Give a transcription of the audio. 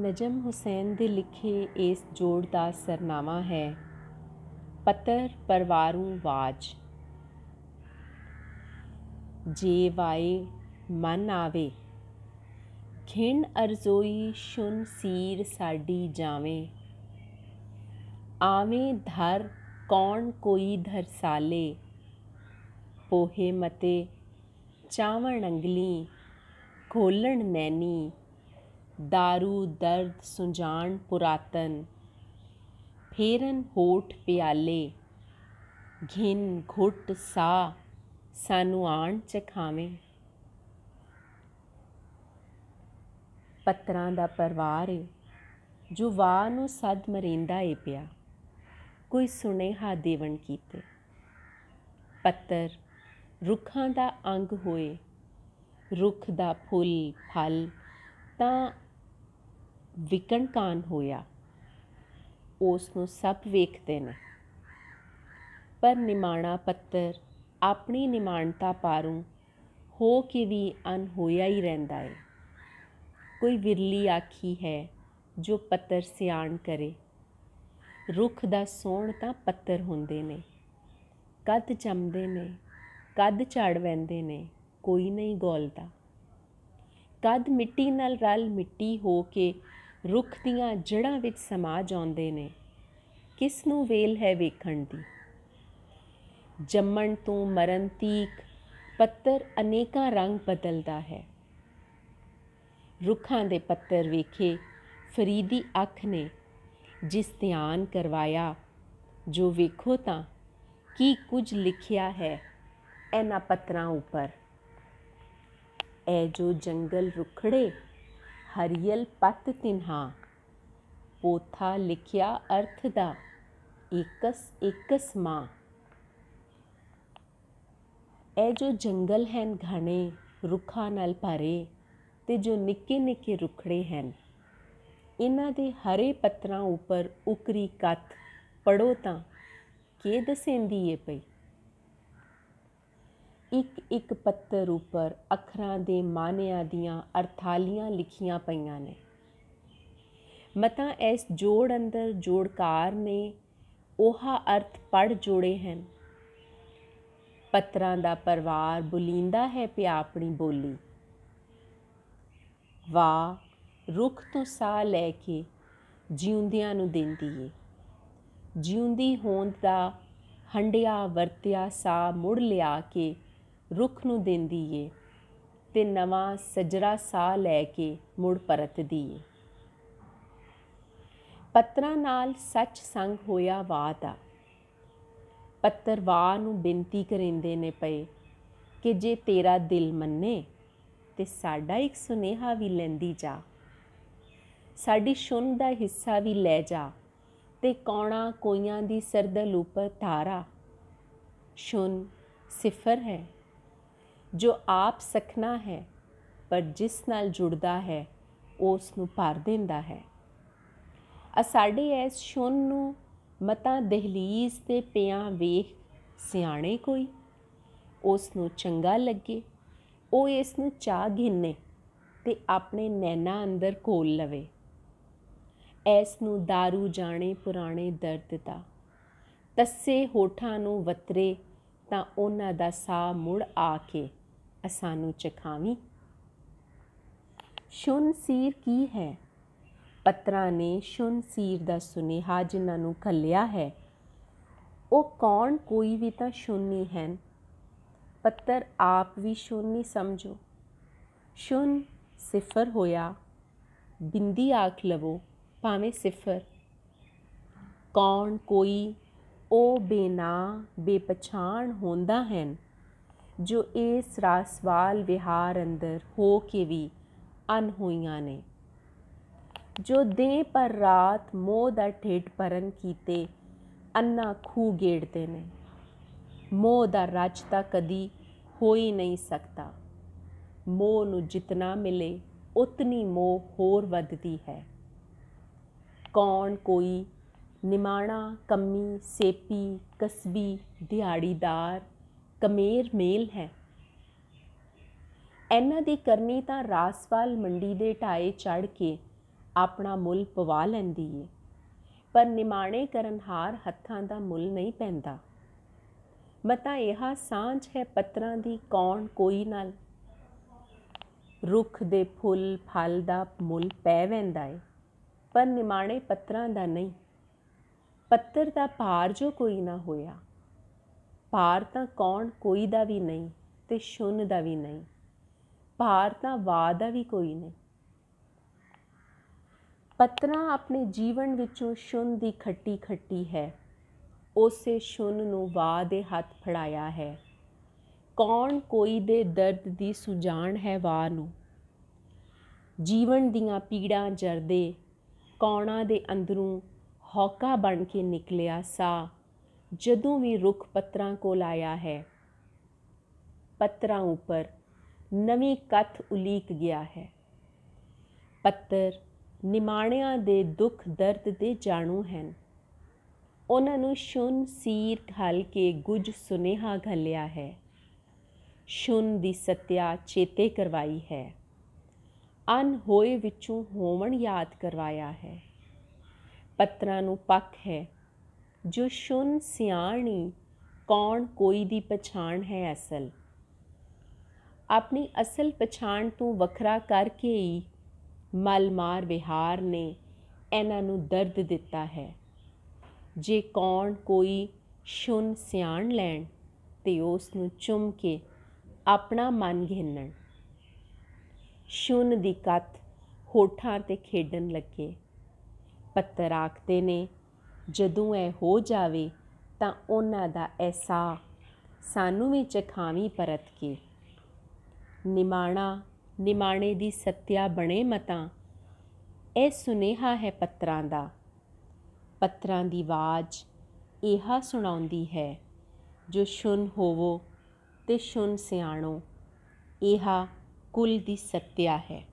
ਨਜਮ ਹੁਸੈਨ ਦੇ ਲਿਖੇ ਇਸ ਜੋੜ ਦਾ ਸਰਨਾਮਾ ਹੈ ਪਤਰ ਪਰਵਾਰੂ ਵਾਜ ਜੇ ਵਾਏ ਮਨ ਆਵੇ ਖਿੰਨ ਅਰਜ਼ੋਈ ਸ਼ੁਨ ਸੀਰ ਸਾਡੀ ਜਾਵੇਂ ਆਵੇਂ ਧਰ ਕੌਣ ਕੋਈ ਧਰਸਾਲੇ ਪੋਹੇ ਮਤੇ ਚਾਵਣ ਅੰਗਲੀ ਖੋਲਣ ਨੈਨੀ ਦਾਰੂ ਦਰਦ ਸੁਜਾਨ ਪੁਰਾਤਨ ਫੇਰਨ ਹੋਠ ਪਿਆਲੇ ਘਿੰ ਘੁੱਟ ਸਾ ਸਾਨੂੰ ਆਣ ਚਖਾਵੇਂ ਪੱਤਰਾਂ ਦਾ ਪਰਵਾਰ ਏ ਜੋ ਵਾਹ ਨੂੰ ਸਦ ਮਰਿੰਦਾ ਏ ਪਿਆ ਕੋਈ ਸੁਨੇਹਾ ਦੇਵਨ ਕੀਤੇ ਪੱਤਰ ਰੁੱਖਾਂ ਦਾ ਅੰਗ ਹੋਏ ਰੁੱਖ ਦਾ ਫੁੱਲ ਫਲ ਤਾਂ ਵਿਕਣ ਕਾਨ ਹੋਇਆ ਉਸ ਨੂੰ ਸਭ ਵੇਖਦੇ ਨੇ ਪਰ ਨਿਮਾਣਾ ਪੱਤਰ ਆਪਣੀ ਨਿਮਾਣਤਾ ਪਾਰੂ ਹੋ ਕੇ ਵੀ ਅਨ ਹੋਇਆ ਹੀ ਰਹਿੰਦਾ ਏ ਕੋਈ ਵਿਰਲੀ ਆਖੀ ਹੈ ਜੋ ਪੱਤਰ ਸਿਆਣ ਕਰੇ ਰੁੱਖ ਦਾ ਸੋਣ ਤਾਂ ਪੱਤਰ ਹੁੰਦੇ ਨੇ ਕੱਦ ਚੰਮਦੇ ਨੇ ਕੱਦ ਝਾੜ ਵੈਂਦੇ ਨੇ ਕੋਈ ਨਹੀਂ ਗੋਲਦਾ ਕੱਦ ਮਿੱਟੀ ਨਾਲ ਰਲ ਮਿੱਟੀ ਹੋ ਕੇ ਰੁੱਖ ਦੀਆਂ ਜੜਾਂ ਵਿੱਚ ਸਮਾ ਜਾਂਦੇ ਨੇ ਕਿਸ ਨੂੰ ਵੇਲ ਹੈ ਵੇਖਣ ਦੀ ਜੰਮਣ ਤੋਂ ਮਰਨ ਤੀਕ ਪੱਤਰ ਅਨੇਕਾਂ ਰੰਗ ਬਦਲਦਾ ਹੈ ਰੁੱਖਾਂ ਦੇ ਪੱਤਰ ਵੇਖੇ ਫਰੀਦੀ ਅੱਖ ਨੇ ਜਿਸ ਧਿਆਨ ਕਰਵਾਇਆ ਜੋ ਵੇਖੋ ਤਾਂ ਕੀ ਕੁਝ ਲਿਖਿਆ ਹੈ ਇਹਨਾਂ ਪੱਤਰਾਂ ਉੱਪਰ ਐ ਜੋ ਜੰਗਲ ਰੁਖੜੇ ਹਰੀਅਲ ਪਤ ਤਿਨਹਾ ਪੋਥਾ ਲਿਖਿਆ ਅਰਥ ਦਾ ਇਕਸ ਇਕਸ ਮਾ ਐ ਜੋ ਜੰਗਲ ਹਨ ਘਣੇ ਰੁੱਖਾਂ ਨਾਲ ਭਰੇ ਤੇ ਜੋ ਨਿੱਕੇ ਨਿੱਕੇ ਰੁਖੜੇ ਹਨ ਇਹਨਾਂ ਦੇ ਹਰੇ ਪੱਤਰਾਂ ਉੱਪਰ ਉਕਰੀ ਕੱਤ ਪੜੋ ਤਾਂ ਕੀ ਦਸੇਂਦੀ ਏ ਪਈ ਇੱਕ ਇੱਕ ਪੱਤਰ ਉੱਪਰ ਅੱਖਰਾਂ ਦੇ ਮਾਨਿਆਂ ਦੀਆਂ ਅਰਥਾਲੀਆਂ ਲਿਖੀਆਂ ਪਈਆਂ ਨੇ ਮਤਾਂ ਇਸ ਜੋੜ ਅੰਦਰ ਜੋੜਕਾਰ ਨੇ ਉਹਾ ਅਰਥ ਪੜ ਜੋੜੇ ਹਨ ਪੱਤਰਾਂ ਦਾ ਪਰਵਾਰ ਬੁਲਿੰਦਾ ਹੈ ਪਿਆ ਆਪਣੀ ਬੋਲੀ ਵਾ ਰੁਖ ਤੋਂ ਸਾ ਲੈ ਕੇ ਜਿਉਂਦਿਆਂ ਨੂੰ ਦਿੰਦੀ ਏ ਜਿਉਂਦੀ ਹੋਂਦ ਦਾ ਹੰਡਿਆ ਵਰਤਿਆ ਸਾ ਮੁੜ ਲਿਆ ਕੇ ਰੁੱਖ ਨੂੰ ਦਿੰਦੀ ਏ ਤੇ ਨਵਾਂ ਸਜਰਾ ਸਾਹ ਲੈ ਕੇ ਮੁੜ ਪਰਤਦੀ ਏ ਪੱਤਰਾਂ ਨਾਲ ਸੱਚ ਸੰਗ ਹੋਇਆ ਵਾਦਾ ਪੱਤਰ ਵਾ ਨੂੰ ਬੇਨਤੀ ਕਰਿੰਦੇ ਨੇ ਪਏ ਕਿ ਜੇ ਤੇਰਾ ਦਿਲ ਮੰਨੇ ਤੇ ਸਾਡਾ ਇੱਕ ਸੁਨੇਹਾ ਵੀ ਲੈਂਦੀ ਜਾ ਸਾਡੀ ਸ਼ੁਨ ਦਾ ਹਿੱਸਾ ਵੀ ਲੈ ਜਾ ਤੇ ਕੌਣਾ ਕੋਈਆਂ ਦੀ ਸਰਦਲ ਉਪਰ ਧਾਰਾ ਸ਼ੁਨ ਸਿਫਰ ਹੈ ਜੋ ਆਪ ਸਖਣਾ ਹੈ ਪਰ ਜਿਸ ਨਾਲ ਜੁੜਦਾ ਹੈ ਉਸ ਨੂੰ ਭਰ ਦਿੰਦਾ ਹੈ ਅ ਸਾਡੇ ਐਸ ਸ਼ੁਨ ਨੂੰ ਮਤਾ ਦਹਲੀਜ਼ ਤੇ ਪਿਆ ਵੇਖ ਸਿਆਣੇ ਕੋਈ ਉਸ ਨੂੰ ਚੰਗਾ ਲੱਗੇ ਉਹ ਇਸ ਨੂੰ ਚਾਹ ਘਿੰਨੇ ਤੇ ਆਪਣੇ ਨੈਣਾ ਅੰਦਰ ਕੋਲ ਲਵੇ ਐਸ ਨੂੰ दारू ਜਾਣੇ ਪੁਰਾਣੇ ਦਰਦ ਦਾ ਤੱਸੇ ਹੋਠਾਂ ਨੂੰ ਵਤਰੇ ਤਾਂ ਉਹਨਾਂ ਦਾ ਸਾਹ ਮੁੜ ਆ ਕੇ ਅਸਾਨੂੰ ਚਖਾਵੀ ਸ਼ੁਨ ਸੀਰ ਕੀ ਹੈ ਪਤਰਾ ਨੇ ਸ਼ੁਨ ਸੀਰ ਦਾ ਸੁਨੇਹਾ ਜਿਨ੍ਹਾਂ ਨੂੰ ਖੱਲਿਆ ਹੈ ਉਹ ਕੌਣ ਕੋਈ ਵੀ ਤਾਂ ਸ਼ੁਨੀ ਹਨ ਪੱਤਰ ਆਪ ਵੀ ਸ਼ੁਨੀ ਸਮਝੋ ਸ਼ੁਨ ਸਿਫਰ ਹੋਇਆ ਬਿੰਦੀ ਆਖ ਲਵੋ ਭਾਵੇਂ ਸਿਫਰ ਕੌਣ ਕੋਈ ਉਹ ਬੇਨਾ ਬੇਪਛਾਣ ਹੁੰਦਾ ਹਨ ਜੋ ਇਸ ਰਾਸਵਾਲ ਵਿਹਾਰ ਅੰਦਰ ਹੋ ਕੇ ਵੀ ਅਨ ਹੋਈਆਂ ਨੇ ਜੋ ਦੇ ਪਰ ਰਾਤ ਮੋਹ ਦਾ ਠੇਠ ਪਰਨ ਕੀਤੇ ਅੰਨਾ ਖੂ ਗੇੜਦੇ ਨੇ ਮੋਹ ਦਾ ਰਾਜ ਤਾਂ ਕਦੀ ਹੋ ਹੀ ਨਹੀਂ ਸਕਦਾ ਮੋਹ ਨੂੰ ਜਿੰਨਾ ਮਿਲੇ ਉਤਨੀ ਮੋਹ ਹੋਰ ਵੱਧਦੀ ਹੈ ਕੌਣ ਕੋਈ ਨਿਮਾਣਾ ਕੰਮੀ ਸੇਪੀ ਕਸਬੀ ਦਿਹਾੜੀਦਾਰ ਕਮੇਰ ਮੇਲ ਹੈ ਇਹਨਾਂ ਦੀ ਕਰਨੀ ਤਾਂ ਰਾਸਵਾਲ ਮੰਡੀ ਦੇ ਢਾਏ ਚੜ ਕੇ ਆਪਣਾ ਮੁੱਲ ਪਵਾ ਲੈਂਦੀ ਏ ਪਰ ਨਿਮਾਣੇ ਕਰਨਹਾਰ ਹੱਥਾਂ ਦਾ ਮੁੱਲ ਨਹੀਂ ਪੈਂਦਾ ਮਤਾ ਇਹਾ ਸਾਂਝ ਹੈ ਪੱਤਰਾਂ ਦੀ ਕੌਣ ਕੋਈ ਨਾਲ ਰੁੱਖ ਦੇ ਫੁੱਲ ਫਲ ਦਾ ਮੁੱਲ ਪੈ ਵੈਂਦਾ ਏ ਪਰ ਨਿਮਾਣੇ ਪੱਤਰਾਂ ਦਾ ਨਹੀਂ ਪੱਤਰ ਦਾ ਭਾਰ ਜੋ ਕੋਈ ਨਾ ਹੋਇਆ ਭਾਰ ਤਾਂ ਕੌਣ ਕੋਈ ਦਾ ਵੀ ਨਹੀਂ ਤੇ ਸ਼ੁੱਨ ਦਾ ਵੀ ਨਹੀਂ ਭਾਰ ਤਾਂ ਵਾ ਦਾ ਵੀ ਕੋਈ ਨਹੀਂ ਪਤਨਾ ਆਪਣੇ ਜੀਵਨ ਵਿੱਚੋਂ ਸ਼ੁੱਨ ਦੀ ਖੱਟੀ ਖੱਟੀ ਹੈ ਉਸੇ ਸ਼ੁੱਨ ਨੂੰ ਵਾ ਦੇ ਹੱਥ ਫੜਾਇਆ ਹੈ ਕੌਣ ਕੋਈ ਦੇ ਦਰਦ ਦੀ ਸੁਜਾਨ ਹੈ ਵਾ ਨੂੰ ਜੀਵਨ ਦੀਆਂ ਪੀੜਾਂ ਜਰਦੇ ਕੌਣਾ ਦੇ ਅੰਦਰੋਂ ਹੌਕਾ ਬਣ ਕੇ ਨਿਕਲਿਆ ਸਾ ਜਦੋਂ ਵੀ ਰੁੱਖ ਪੱਤਰਾਂ ਕੋਲ ਆਇਆ ਹੈ ਪੱਤਰਾਂ ਉੱਪਰ ਨਵੀਂ ਕਥ ਉਲੀਕ ਗਿਆ ਹੈ ਪੱਤਰ ਨਿਮਾਣਿਆਂ ਦੇ ਦੁੱਖ ਦਰਦ ਦੇ ਜਾਣੂ ਹਨ ਉਹਨਾਂ ਨੂੰ ਸ਼ੁਨ ਸੀਰ ਘਲ ਕੇ ਗੁਜ ਸੁਨੇਹਾ ਘੱਲਿਆ ਹੈ ਸ਼ੁਨ ਦੀ ਸਤਿਆ ਚੇਤੇ ਕਰਵਾਈ ਹੈ ਅਨ ਹੋਏ ਵਿੱਚੋਂ ਹੋਵਣ ਯਾਦ ਕਰਵਾਇਆ ਹੈ ਪੱਤਰਾਂ ਨੂੰ ਪੱਕ ਹੈ ਜੋ ਸ਼ੁਨ ਸਿਆਣੀ ਕੌਣ ਕੋਈ ਦੀ ਪਛਾਣ ਹੈ ਅਸਲ ਆਪਣੀ ਅਸਲ ਪਛਾਣ ਤੋਂ ਵੱਖਰਾ ਕਰਕੇ ਹੀ ਮਲਮਾਰ ਵਿਹਾਰ ਨੇ ਇਹਨਾਂ ਨੂੰ ਦਰਦ ਦਿੱਤਾ ਹੈ ਜੇ ਕੌਣ ਕੋਈ ਸ਼ੁਨ ਸਿਆਣ ਲੈਣ ਤੇ ਉਸ ਨੂੰ ਚੁੰਮ ਕੇ ਆਪਣਾ ਮਨ ਘਿੰਨਣ ਸ਼ੁਨ ਦੀ ਕਤ ਹੋਠਾਂ ਤੇ ਖੇਡਣ ਲੱਗੇ ਪੱਤਰ ਆਖਦੇ ਨੇ ਜਦੋਂ ਇਹ ਹੋ ਜਾਵੇ ਤਾਂ ਉਹਨਾਂ ਦਾ ਐਸਾ ਸਾਨੂੰ ਵੀ ਚਖਾਵੀ ਪਰਤ ਕੇ ਨਿਮਾਣਾ ਨਿਮਾਣੇ ਦੀ ਸੱਤਿਆ ਬਣੇ ਮਤਾਂ ਇਹ ਸੁਨੇਹਾ ਹੈ ਪੱਤਰਾਂ ਦਾ ਪੱਤਰਾਂ ਦੀ ਆਵਾਜ਼ ਇਹਾ ਸੁਣਾਉਂਦੀ ਹੈ ਜੋ ਸ਼ੁਨ ਹੋਵੋ ਤੇ ਸ਼ੁਨ ਸਿਆਣੋ ਇਹਾ ਕੁਲ ਦੀ ਸੱਤਿਆ ਹੈ